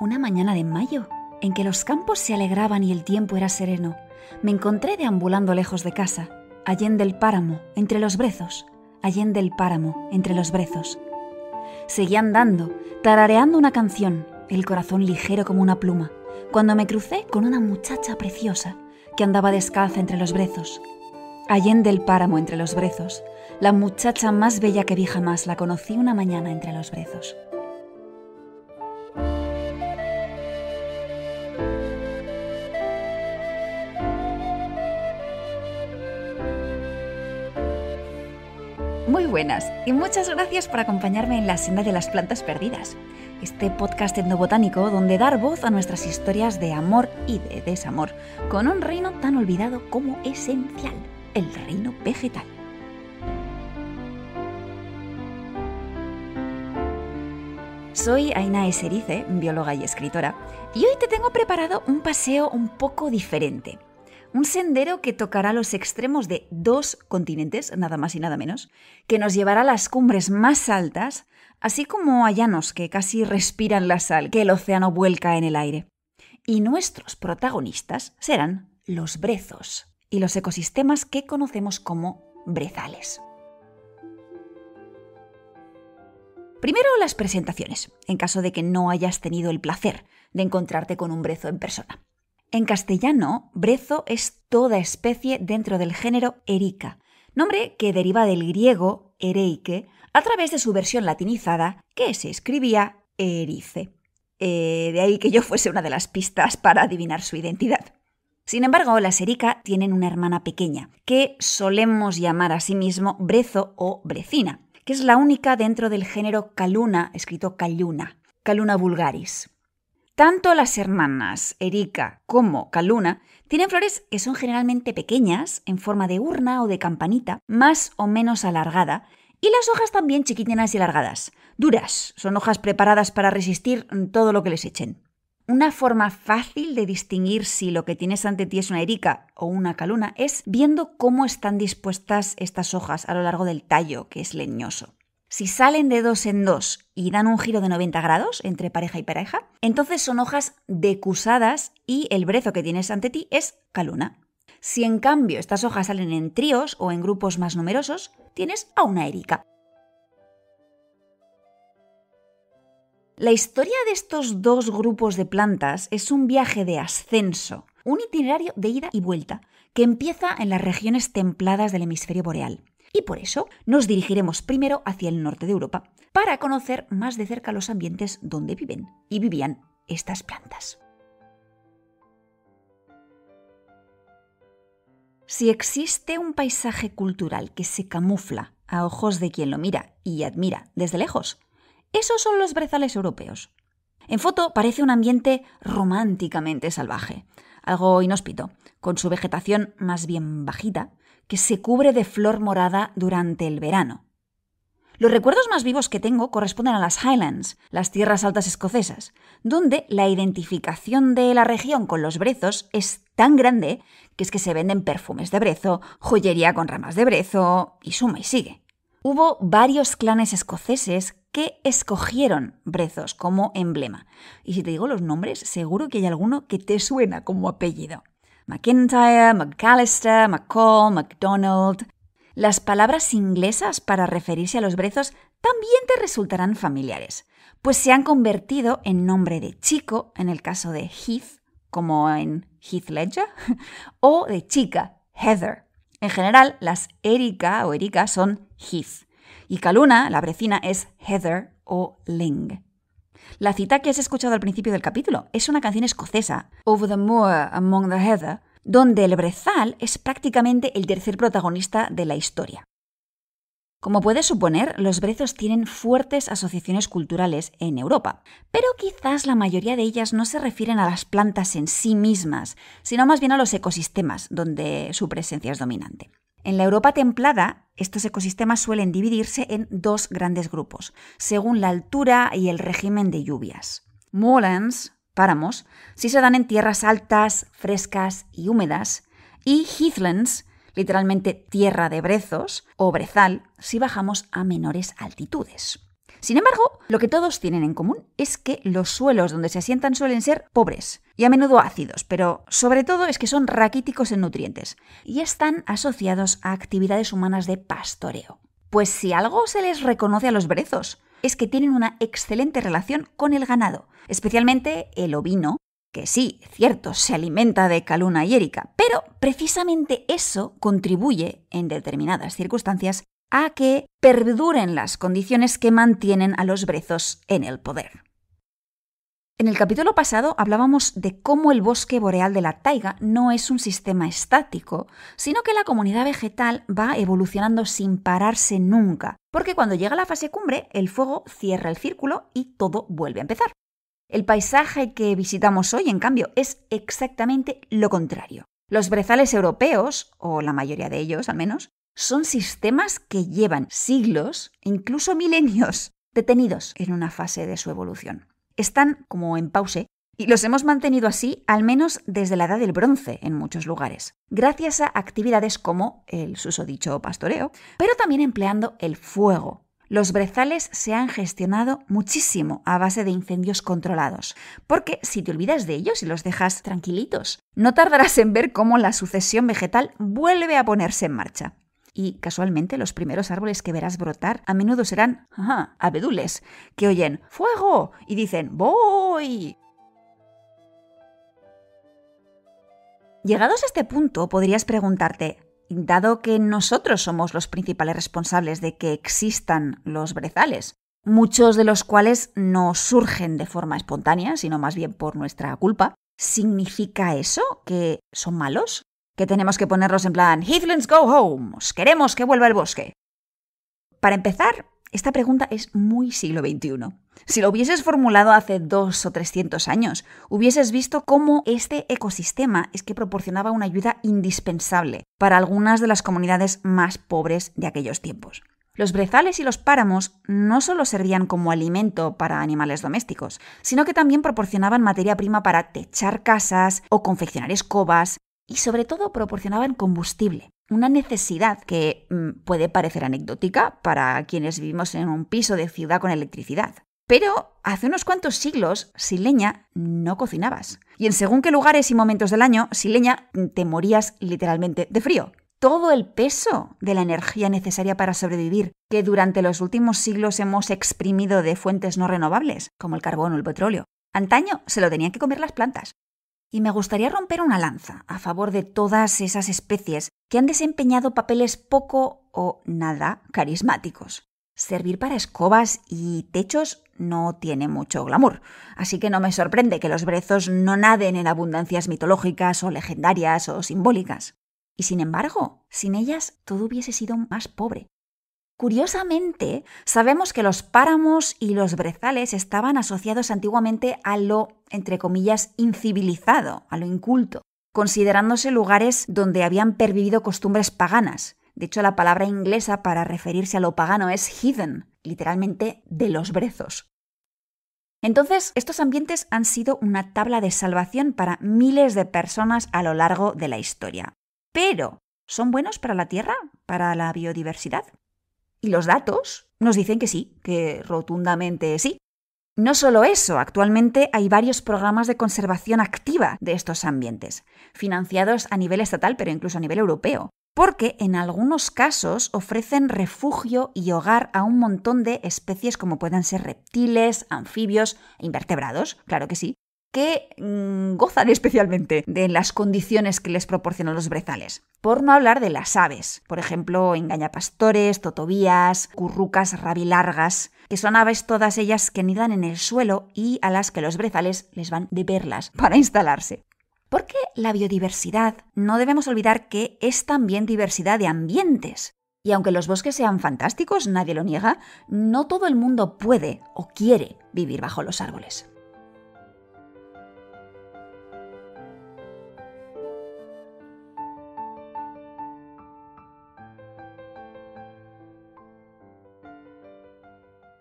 Una mañana de mayo, en que los campos se alegraban y el tiempo era sereno, me encontré deambulando lejos de casa, allende el páramo, entre los brezos, allende el páramo, entre los brezos. Seguí andando, tarareando una canción, el corazón ligero como una pluma, cuando me crucé con una muchacha preciosa que andaba descalza entre los brezos. Allende el páramo entre los brezos, la muchacha más bella que vi jamás la conocí una mañana entre los brezos. buenas y muchas gracias por acompañarme en la senda de las plantas perdidas, este podcast etnobotánico donde dar voz a nuestras historias de amor y de desamor con un reino tan olvidado como esencial, el reino vegetal. Soy Aina Eserice, bióloga y escritora, y hoy te tengo preparado un paseo un poco diferente un sendero que tocará los extremos de dos continentes, nada más y nada menos, que nos llevará a las cumbres más altas, así como a llanos que casi respiran la sal que el océano vuelca en el aire. Y nuestros protagonistas serán los brezos y los ecosistemas que conocemos como brezales. Primero las presentaciones, en caso de que no hayas tenido el placer de encontrarte con un brezo en persona. En castellano, brezo es toda especie dentro del género erica, nombre que deriva del griego ereike a través de su versión latinizada que se escribía erice. Eh, de ahí que yo fuese una de las pistas para adivinar su identidad. Sin embargo, las erica tienen una hermana pequeña, que solemos llamar a sí mismo brezo o brecina, que es la única dentro del género caluna, escrito caluna, caluna vulgaris. Tanto las hermanas Erika como Caluna tienen flores que son generalmente pequeñas, en forma de urna o de campanita, más o menos alargada, y las hojas también chiquitinas y alargadas, duras, son hojas preparadas para resistir todo lo que les echen. Una forma fácil de distinguir si lo que tienes ante ti es una erica o una caluna es viendo cómo están dispuestas estas hojas a lo largo del tallo, que es leñoso. Si salen de dos en dos y dan un giro de 90 grados entre pareja y pareja, entonces son hojas decusadas y el brezo que tienes ante ti es caluna. Si en cambio estas hojas salen en tríos o en grupos más numerosos, tienes a una erica. La historia de estos dos grupos de plantas es un viaje de ascenso, un itinerario de ida y vuelta, que empieza en las regiones templadas del hemisferio boreal y por eso nos dirigiremos primero hacia el norte de Europa para conocer más de cerca los ambientes donde viven y vivían estas plantas. Si existe un paisaje cultural que se camufla a ojos de quien lo mira y admira desde lejos, esos son los brezales europeos. En foto parece un ambiente románticamente salvaje, algo inhóspito, con su vegetación más bien bajita que se cubre de flor morada durante el verano. Los recuerdos más vivos que tengo corresponden a las Highlands, las tierras altas escocesas, donde la identificación de la región con los brezos es tan grande que es que se venden perfumes de brezo, joyería con ramas de brezo y suma y sigue. Hubo varios clanes escoceses que escogieron brezos como emblema. Y si te digo los nombres, seguro que hay alguno que te suena como apellido. McIntyre, McAllister, McCall, McDonald. Las palabras inglesas para referirse a los brezos también te resultarán familiares, pues se han convertido en nombre de chico en el caso de Heath, como en Heath Ledger, o de chica, Heather. En general, las Erika o Erika son Heath, y Kaluna, la brecina, es Heather o Ling. La cita que has escuchado al principio del capítulo es una canción escocesa, Over the Moor Among the Heather, donde el brezal es prácticamente el tercer protagonista de la historia. Como puedes suponer, los brezos tienen fuertes asociaciones culturales en Europa, pero quizás la mayoría de ellas no se refieren a las plantas en sí mismas, sino más bien a los ecosistemas donde su presencia es dominante. En la Europa templada, estos ecosistemas suelen dividirse en dos grandes grupos, según la altura y el régimen de lluvias. Moorlands, páramos, si se dan en tierras altas, frescas y húmedas, y heathlands, literalmente tierra de brezos o brezal, si bajamos a menores altitudes. Sin embargo, lo que todos tienen en común es que los suelos donde se asientan suelen ser pobres y a menudo ácidos, pero sobre todo es que son raquíticos en nutrientes y están asociados a actividades humanas de pastoreo. Pues si algo se les reconoce a los brezos, es que tienen una excelente relación con el ganado, especialmente el ovino, que sí, cierto, se alimenta de caluna y erica, pero precisamente eso contribuye, en determinadas circunstancias, a que perduren las condiciones que mantienen a los brezos en el poder. En el capítulo pasado hablábamos de cómo el bosque boreal de la taiga no es un sistema estático, sino que la comunidad vegetal va evolucionando sin pararse nunca, porque cuando llega la fase cumbre, el fuego cierra el círculo y todo vuelve a empezar. El paisaje que visitamos hoy, en cambio, es exactamente lo contrario. Los brezales europeos, o la mayoría de ellos al menos, son sistemas que llevan siglos, incluso milenios, detenidos en una fase de su evolución. Están como en pause y los hemos mantenido así al menos desde la edad del bronce en muchos lugares, gracias a actividades como el susodicho pastoreo, pero también empleando el fuego. Los brezales se han gestionado muchísimo a base de incendios controlados, porque si te olvidas de ellos y los dejas tranquilitos, no tardarás en ver cómo la sucesión vegetal vuelve a ponerse en marcha. Y casualmente los primeros árboles que verás brotar a menudo serán abedules, que oyen ¡Fuego! y dicen ¡Voy! Llegados a este punto, podrías preguntarte, dado que nosotros somos los principales responsables de que existan los brezales, muchos de los cuales no surgen de forma espontánea, sino más bien por nuestra culpa, ¿significa eso que son malos? que tenemos que ponerlos en plan Heathlands go home, queremos que vuelva el bosque. Para empezar, esta pregunta es muy siglo XXI. Si lo hubieses formulado hace dos o trescientos años, hubieses visto cómo este ecosistema es que proporcionaba una ayuda indispensable para algunas de las comunidades más pobres de aquellos tiempos. Los brezales y los páramos no solo servían como alimento para animales domésticos, sino que también proporcionaban materia prima para techar casas o confeccionar escobas, y sobre todo proporcionaban combustible, una necesidad que mm, puede parecer anecdótica para quienes vivimos en un piso de ciudad con electricidad. Pero hace unos cuantos siglos, sin leña no cocinabas. Y en según qué lugares y momentos del año, sin leña mm, te morías literalmente de frío. Todo el peso de la energía necesaria para sobrevivir, que durante los últimos siglos hemos exprimido de fuentes no renovables, como el carbón o el petróleo. Antaño se lo tenían que comer las plantas. Y me gustaría romper una lanza a favor de todas esas especies que han desempeñado papeles poco o nada carismáticos. Servir para escobas y techos no tiene mucho glamour, así que no me sorprende que los brezos no naden en abundancias mitológicas o legendarias o simbólicas. Y sin embargo, sin ellas todo hubiese sido más pobre, Curiosamente, sabemos que los páramos y los brezales estaban asociados antiguamente a lo, entre comillas, incivilizado, a lo inculto, considerándose lugares donde habían pervivido costumbres paganas. De hecho, la palabra inglesa para referirse a lo pagano es hidden, literalmente de los brezos. Entonces, estos ambientes han sido una tabla de salvación para miles de personas a lo largo de la historia. Pero, ¿son buenos para la Tierra? ¿Para la biodiversidad? Y los datos nos dicen que sí, que rotundamente sí. No solo eso, actualmente hay varios programas de conservación activa de estos ambientes, financiados a nivel estatal, pero incluso a nivel europeo, porque en algunos casos ofrecen refugio y hogar a un montón de especies como puedan ser reptiles, anfibios e invertebrados, claro que sí, que mm, gozan especialmente de las condiciones que les proporcionan los brezales. Por no hablar de las aves, por ejemplo, engañapastores, totovías, currucas rabilargas, que son aves todas ellas que nidan en el suelo y a las que los brezales les van de perlas para instalarse. Porque la biodiversidad no debemos olvidar que es también diversidad de ambientes. Y aunque los bosques sean fantásticos, nadie lo niega, no todo el mundo puede o quiere vivir bajo los árboles.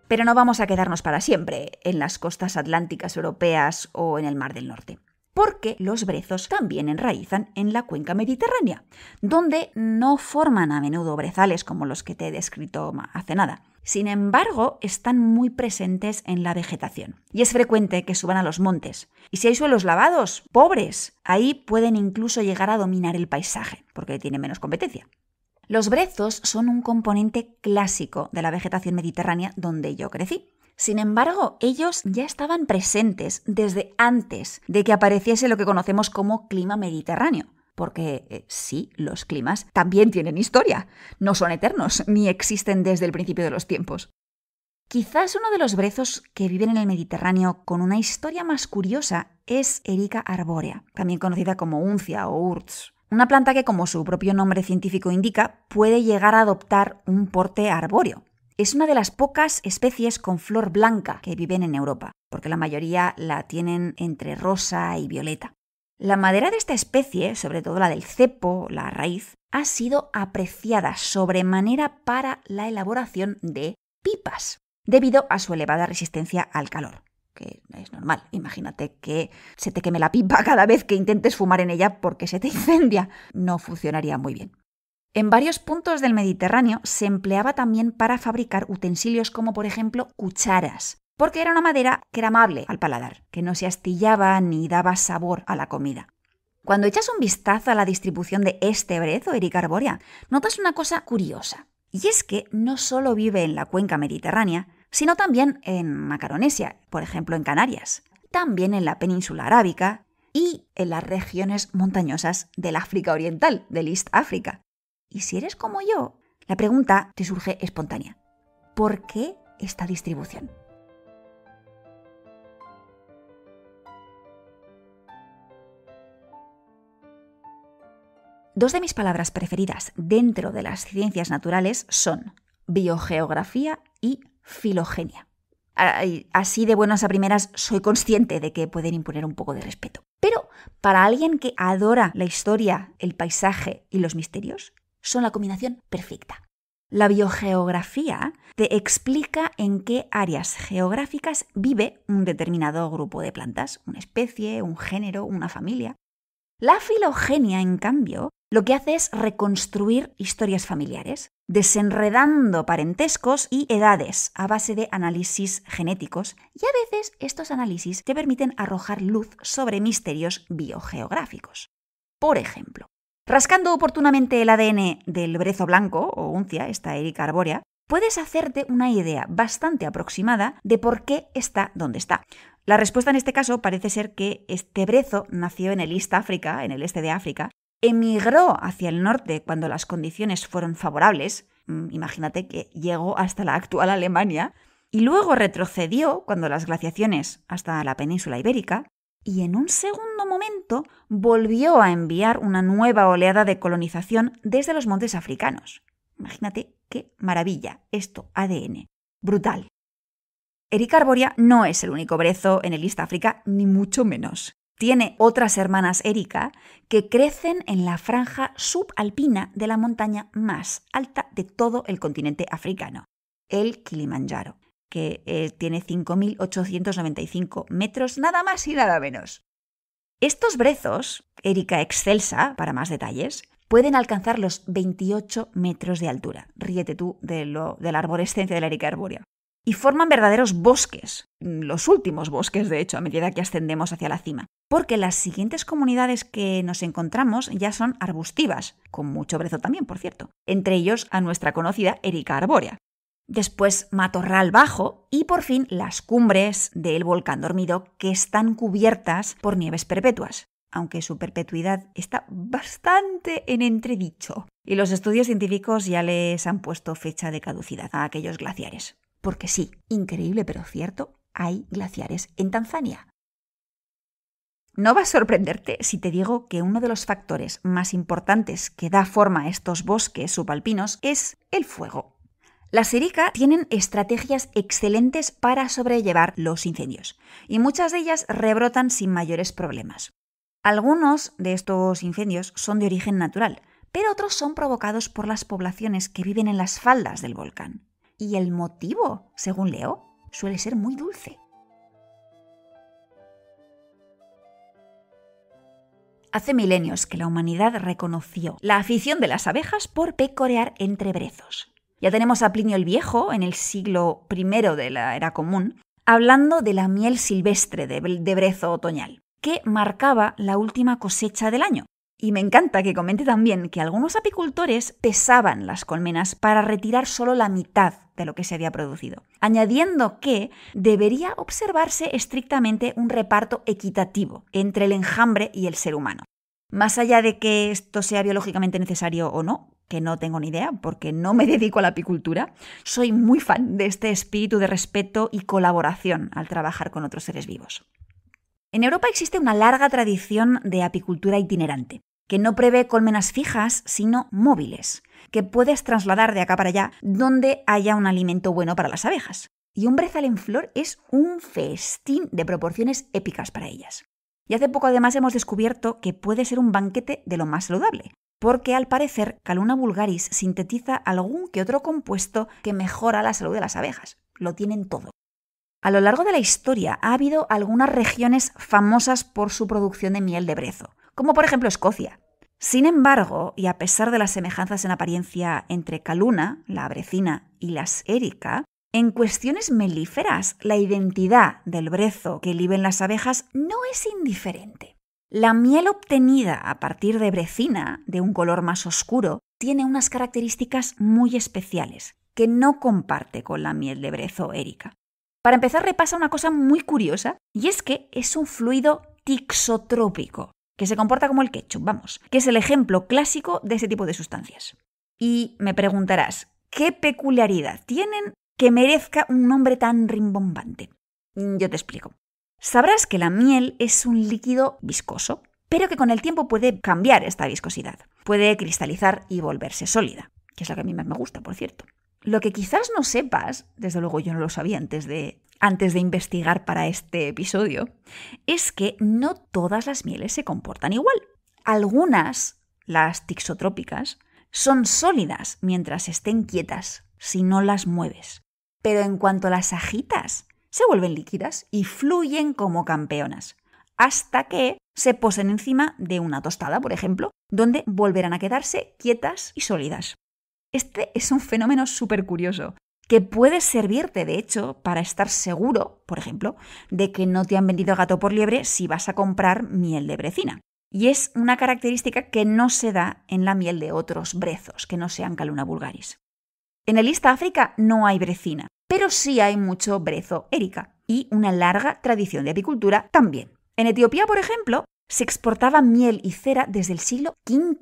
Pero no vamos a quedarnos para siempre en las costas atlánticas europeas o en el Mar del Norte porque los brezos también enraizan en la cuenca mediterránea, donde no forman a menudo brezales como los que te he descrito hace nada. Sin embargo, están muy presentes en la vegetación y es frecuente que suban a los montes. Y si hay suelos lavados, pobres, ahí pueden incluso llegar a dominar el paisaje, porque tienen menos competencia. Los brezos son un componente clásico de la vegetación mediterránea donde yo crecí. Sin embargo, ellos ya estaban presentes desde antes de que apareciese lo que conocemos como clima mediterráneo. Porque eh, sí, los climas también tienen historia, no son eternos, ni existen desde el principio de los tiempos. Quizás uno de los brezos que viven en el Mediterráneo con una historia más curiosa es Erika arbórea, también conocida como uncia o urts. Una planta que, como su propio nombre científico indica, puede llegar a adoptar un porte arbóreo. Es una de las pocas especies con flor blanca que viven en Europa, porque la mayoría la tienen entre rosa y violeta. La madera de esta especie, sobre todo la del cepo, la raíz, ha sido apreciada sobremanera para la elaboración de pipas, debido a su elevada resistencia al calor que es normal. Imagínate que se te queme la pipa cada vez que intentes fumar en ella porque se te incendia. No funcionaría muy bien. En varios puntos del Mediterráneo se empleaba también para fabricar utensilios como por ejemplo cucharas, porque era una madera que era amable al paladar, que no se astillaba ni daba sabor a la comida. Cuando echas un vistazo a la distribución de este brezo, Erika arborea, notas una cosa curiosa. Y es que no solo vive en la cuenca mediterránea, sino también en Macaronesia, por ejemplo en Canarias, también en la península arábica y en las regiones montañosas del África Oriental, del East Africa. Y si eres como yo, la pregunta te surge espontánea. ¿Por qué esta distribución? Dos de mis palabras preferidas dentro de las ciencias naturales son biogeografía y Filogenia. Así de buenas a primeras soy consciente de que pueden imponer un poco de respeto. Pero para alguien que adora la historia, el paisaje y los misterios, son la combinación perfecta. La biogeografía te explica en qué áreas geográficas vive un determinado grupo de plantas, una especie, un género, una familia. La filogenia, en cambio, lo que hace es reconstruir historias familiares, desenredando parentescos y edades a base de análisis genéticos, y a veces estos análisis te permiten arrojar luz sobre misterios biogeográficos. Por ejemplo, rascando oportunamente el ADN del brezo blanco o uncia, esta erica arbórea, puedes hacerte una idea bastante aproximada de por qué está donde está. La respuesta en este caso parece ser que este brezo nació en el East África, en el este de África, emigró hacia el norte cuando las condiciones fueron favorables, mm, imagínate que llegó hasta la actual Alemania, y luego retrocedió cuando las glaciaciones hasta la península ibérica, y en un segundo momento volvió a enviar una nueva oleada de colonización desde los montes africanos. Imagínate qué maravilla, esto ADN. Brutal. Erika arborea no es el único brezo en el Istáfrica ni mucho menos. Tiene otras hermanas Erika que crecen en la franja subalpina de la montaña más alta de todo el continente africano, el Kilimanjaro, que eh, tiene 5.895 metros nada más y nada menos. Estos brezos, Erika excelsa, para más detalles, pueden alcanzar los 28 metros de altura. Ríete tú de, lo, de la arborescencia de la Erika arbórea y forman verdaderos bosques, los últimos bosques de hecho, a medida que ascendemos hacia la cima, porque las siguientes comunidades que nos encontramos ya son arbustivas, con mucho brezo también, por cierto, entre ellos a nuestra conocida Erika arbórea, después matorral bajo y por fin las cumbres del volcán dormido que están cubiertas por nieves perpetuas, aunque su perpetuidad está bastante en entredicho, y los estudios científicos ya les han puesto fecha de caducidad a aquellos glaciares porque sí, increíble pero cierto, hay glaciares en Tanzania. No va a sorprenderte si te digo que uno de los factores más importantes que da forma a estos bosques subalpinos es el fuego. Las Erika tienen estrategias excelentes para sobrellevar los incendios, y muchas de ellas rebrotan sin mayores problemas. Algunos de estos incendios son de origen natural, pero otros son provocados por las poblaciones que viven en las faldas del volcán y el motivo, según leo, suele ser muy dulce. Hace milenios que la humanidad reconoció la afición de las abejas por pecorear entre brezos. Ya tenemos a Plinio el Viejo, en el siglo I de la Era Común, hablando de la miel silvestre de brezo otoñal, que marcaba la última cosecha del año. Y me encanta que comente también que algunos apicultores pesaban las colmenas para retirar solo la mitad de lo que se había producido. Añadiendo que debería observarse estrictamente un reparto equitativo entre el enjambre y el ser humano. Más allá de que esto sea biológicamente necesario o no, que no tengo ni idea porque no me dedico a la apicultura, soy muy fan de este espíritu de respeto y colaboración al trabajar con otros seres vivos. En Europa existe una larga tradición de apicultura itinerante, que no prevé colmenas fijas, sino móviles, que puedes trasladar de acá para allá donde haya un alimento bueno para las abejas. Y un brezal en flor es un festín de proporciones épicas para ellas. Y hace poco además hemos descubierto que puede ser un banquete de lo más saludable, porque al parecer Caluna vulgaris sintetiza algún que otro compuesto que mejora la salud de las abejas. Lo tienen todo. A lo largo de la historia ha habido algunas regiones famosas por su producción de miel de brezo, como por ejemplo Escocia, sin embargo, y a pesar de las semejanzas en apariencia entre Caluna, la brecina, y las érica, en cuestiones melíferas, la identidad del brezo que liben las abejas no es indiferente. La miel obtenida a partir de brecina, de un color más oscuro, tiene unas características muy especiales que no comparte con la miel de brezo érica. Para empezar, repasa una cosa muy curiosa, y es que es un fluido tixotrópico, que se comporta como el ketchup, vamos, que es el ejemplo clásico de ese tipo de sustancias. Y me preguntarás, ¿qué peculiaridad tienen que merezca un nombre tan rimbombante? Mm, yo te explico. Sabrás que la miel es un líquido viscoso, pero que con el tiempo puede cambiar esta viscosidad, puede cristalizar y volverse sólida, que es lo que a mí más me gusta, por cierto. Lo que quizás no sepas, desde luego yo no lo sabía antes de antes de investigar para este episodio, es que no todas las mieles se comportan igual. Algunas, las tixotrópicas, son sólidas mientras estén quietas, si no las mueves. Pero en cuanto las agitas, se vuelven líquidas y fluyen como campeonas, hasta que se posen encima de una tostada, por ejemplo, donde volverán a quedarse quietas y sólidas. Este es un fenómeno súper curioso, que puede servirte, de hecho, para estar seguro, por ejemplo, de que no te han vendido gato por liebre si vas a comprar miel de brecina. Y es una característica que no se da en la miel de otros brezos, que no sean Caluna vulgaris. En el de África no hay brecina, pero sí hay mucho brezo erica y una larga tradición de apicultura también. En Etiopía, por ejemplo, se exportaba miel y cera desde el siglo V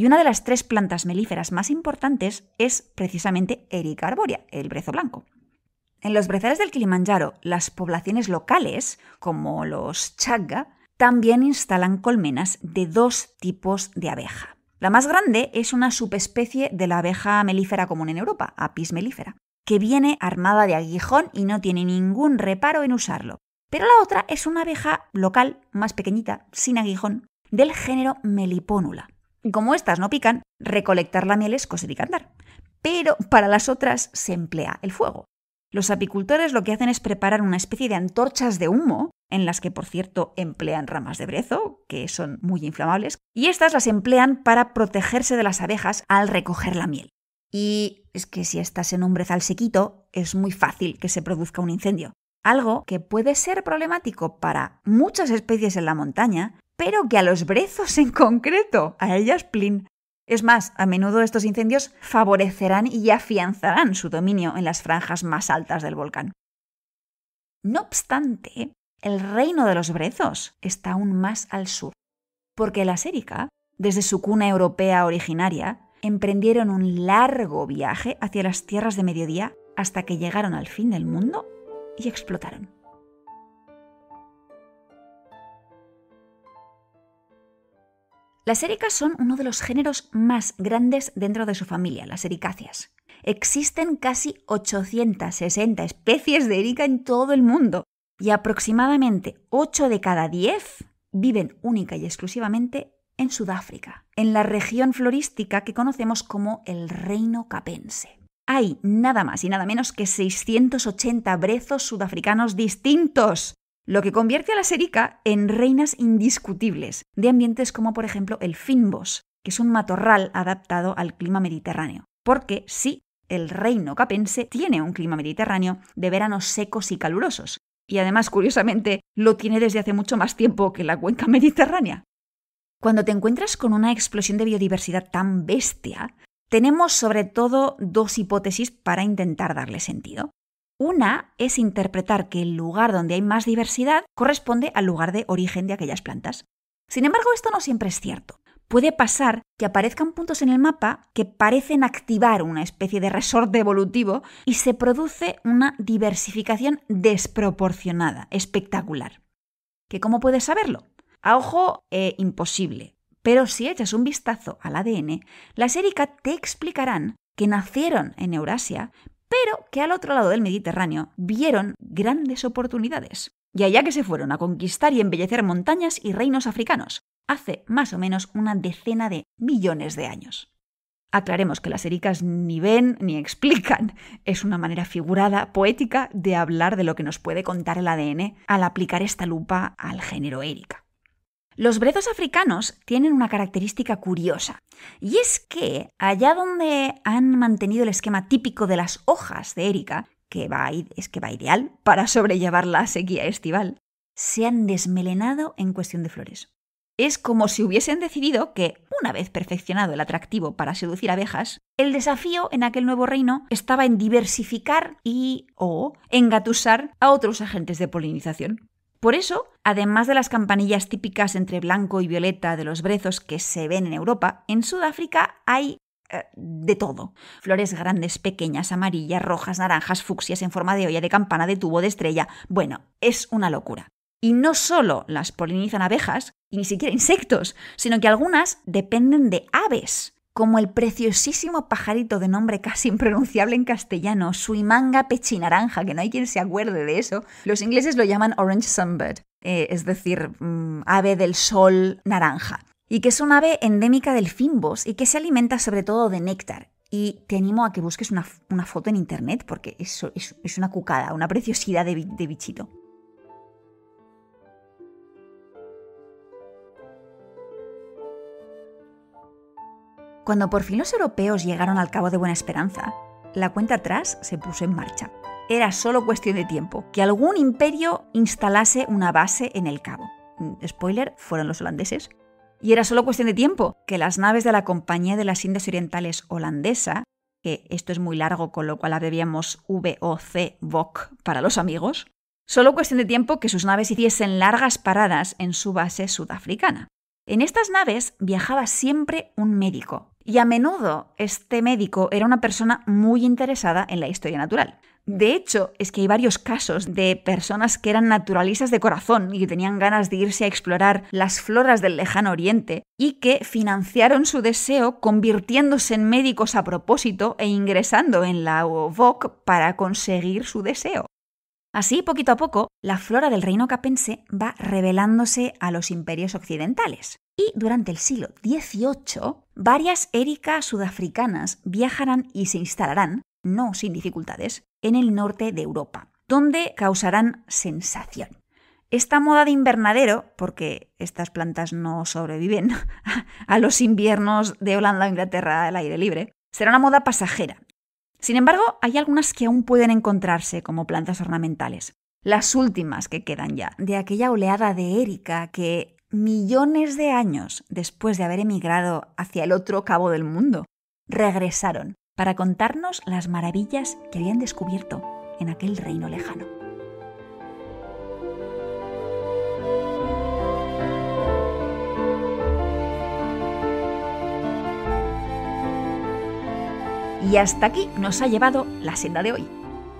y una de las tres plantas melíferas más importantes es precisamente Erica el brezo blanco. En los brezales del Kilimanjaro, las poblaciones locales, como los Chagga, también instalan colmenas de dos tipos de abeja. La más grande es una subespecie de la abeja melífera común en Europa, Apis melífera, que viene armada de aguijón y no tiene ningún reparo en usarlo. Pero la otra es una abeja local, más pequeñita, sin aguijón, del género Melipónula. Como estas no pican, recolectar la miel es coser y cantar. Pero para las otras se emplea el fuego. Los apicultores lo que hacen es preparar una especie de antorchas de humo, en las que por cierto emplean ramas de brezo, que son muy inflamables, y estas las emplean para protegerse de las abejas al recoger la miel. Y es que si estás en un brezal sequito, es muy fácil que se produzca un incendio. Algo que puede ser problemático para muchas especies en la montaña, pero que a los brezos en concreto, a ellas plin. Es más, a menudo estos incendios favorecerán y afianzarán su dominio en las franjas más altas del volcán. No obstante, el reino de los brezos está aún más al sur, porque las sérica, desde su cuna europea originaria, emprendieron un largo viaje hacia las tierras de Mediodía hasta que llegaron al fin del mundo y explotaron. Las ericas son uno de los géneros más grandes dentro de su familia, las ericáceas. Existen casi 860 especies de erica en todo el mundo y aproximadamente 8 de cada 10 viven única y exclusivamente en Sudáfrica, en la región florística que conocemos como el Reino Capense. Hay nada más y nada menos que 680 brezos sudafricanos distintos, lo que convierte a la Serica en reinas indiscutibles de ambientes como por ejemplo el Finbos, que es un matorral adaptado al clima mediterráneo. Porque sí, el reino capense tiene un clima mediterráneo de veranos secos y calurosos, y además, curiosamente, lo tiene desde hace mucho más tiempo que la cuenca mediterránea. Cuando te encuentras con una explosión de biodiversidad tan bestia, tenemos sobre todo dos hipótesis para intentar darle sentido. Una es interpretar que el lugar donde hay más diversidad corresponde al lugar de origen de aquellas plantas. Sin embargo, esto no siempre es cierto. Puede pasar que aparezcan puntos en el mapa que parecen activar una especie de resorte evolutivo y se produce una diversificación desproporcionada, espectacular. ¿Que cómo puedes saberlo? A ojo, eh, imposible. Pero si echas un vistazo al ADN, las Erika te explicarán que nacieron en Eurasia, pero que al otro lado del Mediterráneo vieron grandes oportunidades. Y allá que se fueron a conquistar y embellecer montañas y reinos africanos, hace más o menos una decena de millones de años. Aclaremos que las ericas ni ven ni explican. Es una manera figurada, poética, de hablar de lo que nos puede contar el ADN al aplicar esta lupa al género erica. Los brezos africanos tienen una característica curiosa, y es que allá donde han mantenido el esquema típico de las hojas de Erika, que va, es que va ideal para sobrellevar la sequía estival, se han desmelenado en cuestión de flores. Es como si hubiesen decidido que, una vez perfeccionado el atractivo para seducir abejas, el desafío en aquel nuevo reino estaba en diversificar y o engatusar a otros agentes de polinización. Por eso, además de las campanillas típicas entre blanco y violeta de los brezos que se ven en Europa, en Sudáfrica hay eh, de todo. Flores grandes, pequeñas, amarillas, rojas, naranjas, fucsias en forma de olla de campana, de tubo, de estrella. Bueno, es una locura. Y no solo las polinizan abejas, y ni siquiera insectos, sino que algunas dependen de aves como el preciosísimo pajarito de nombre casi impronunciable en castellano, suimanga pechinaranja, que no hay quien se acuerde de eso, los ingleses lo llaman orange sunbird, eh, es decir, mm, ave del sol naranja, y que es un ave endémica del Fimbos y que se alimenta sobre todo de néctar. Y te animo a que busques una, foto en internet porque es, una cucada, una preciosidad de bichito. Cuando por fin los europeos llegaron al Cabo de Buena Esperanza, la cuenta atrás se puso en marcha. Era solo cuestión de tiempo que algún imperio instalase una base en el Cabo. Mm, spoiler, fueron los holandeses. Y era solo cuestión de tiempo que las naves de la Compañía de las Indias Orientales holandesa, que esto es muy largo con lo cual abreviamos VOC, VOC para los amigos, solo cuestión de tiempo que sus naves hiciesen largas paradas en su base sudafricana. En estas naves viajaba siempre un médico, y a menudo este médico era una persona muy interesada en la historia natural. De hecho, es que hay varios casos de personas que eran naturalistas de corazón y que tenían ganas de irse a explorar las floras del lejano oriente y que financiaron su deseo convirtiéndose en médicos a propósito e ingresando en la UOVOC para conseguir su deseo. Así, poquito a poco, la flora del reino capense va revelándose a los imperios occidentales. Y durante el siglo XVIII, varias éricas sudafricanas viajarán y se instalarán, no sin dificultades, en el norte de Europa, donde causarán sensación. Esta moda de invernadero, porque estas plantas no sobreviven a los inviernos de Holanda o Inglaterra al aire libre, será una moda pasajera sin embargo, hay algunas que aún pueden encontrarse como plantas ornamentales. Las últimas que quedan ya, de aquella oleada de Érica que, millones de años después de haber emigrado hacia el otro cabo del mundo, regresaron para contarnos las maravillas que habían descubierto en aquel reino lejano. Y hasta aquí nos ha llevado la senda de hoy.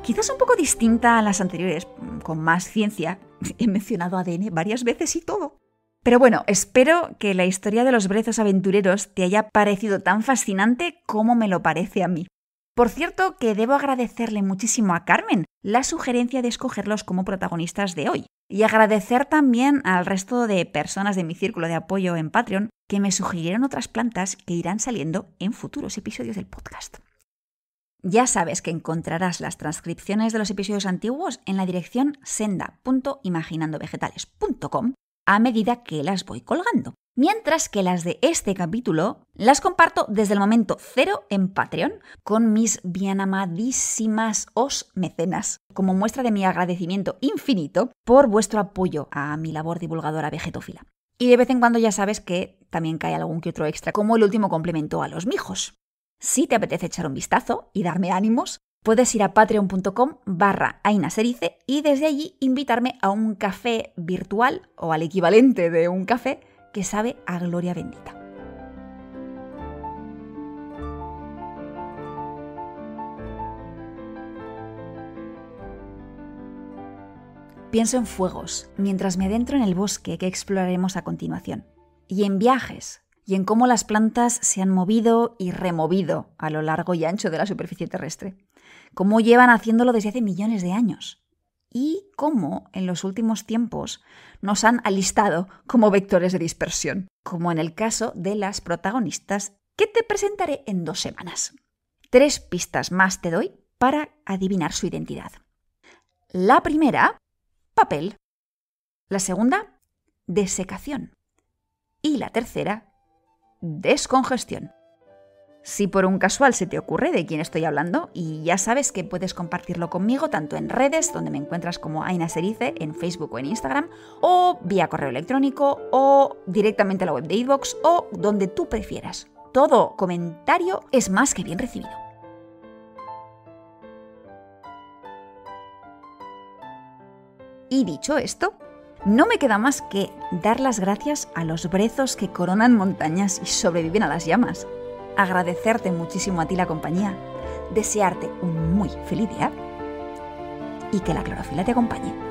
Quizás un poco distinta a las anteriores, con más ciencia. He mencionado ADN varias veces y todo. Pero bueno, espero que la historia de los brezos aventureros te haya parecido tan fascinante como me lo parece a mí. Por cierto, que debo agradecerle muchísimo a Carmen la sugerencia de escogerlos como protagonistas de hoy. Y agradecer también al resto de personas de mi círculo de apoyo en Patreon que me sugirieron otras plantas que irán saliendo en futuros episodios del podcast. Ya sabes que encontrarás las transcripciones de los episodios antiguos en la dirección senda.imaginandovegetales.com a medida que las voy colgando, mientras que las de este capítulo las comparto desde el momento cero en Patreon con mis bien amadísimas os mecenas, como muestra de mi agradecimiento infinito por vuestro apoyo a mi labor divulgadora vegetófila. Y de vez en cuando ya sabes que también cae algún que otro extra, como el último complemento a los mijos. Si te apetece echar un vistazo y darme ánimos, puedes ir a patreon.com barra ainaserice y desde allí invitarme a un café virtual o al equivalente de un café que sabe a gloria bendita. Pienso en fuegos mientras me adentro en el bosque que exploraremos a continuación, y en viajes y en cómo las plantas se han movido y removido a lo largo y ancho de la superficie terrestre, cómo llevan haciéndolo desde hace millones de años y cómo en los últimos tiempos nos han alistado como vectores de dispersión, como en el caso de las protagonistas que te presentaré en dos semanas. Tres pistas más te doy para adivinar su identidad. La primera, papel. La segunda, desecación. Y la tercera, descongestión. Si por un casual se te ocurre de quién estoy hablando, y ya sabes que puedes compartirlo conmigo tanto en redes, donde me encuentras como Aina Serice, en Facebook o en Instagram, o vía correo electrónico, o directamente a la web de iVoox, o donde tú prefieras. Todo comentario es más que bien recibido. Y dicho esto, no me queda más que dar las gracias a los brezos que coronan montañas y sobreviven a las llamas. Agradecerte muchísimo a ti la compañía. Desearte un muy feliz día y que la clorofila te acompañe.